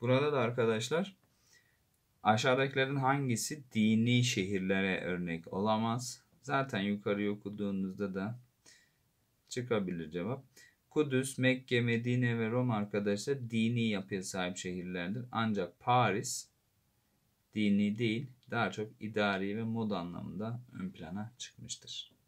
Burada da arkadaşlar aşağıdakilerin hangisi dini şehirlere örnek olamaz? Zaten yukarı okuduğunuzda da çıkabilir cevap. Kudüs, Mekke, Medine ve Roma arkadaşlar dini yapıya sahip şehirlerdir. Ancak Paris dini değil daha çok idari ve mod anlamında ön plana çıkmıştır.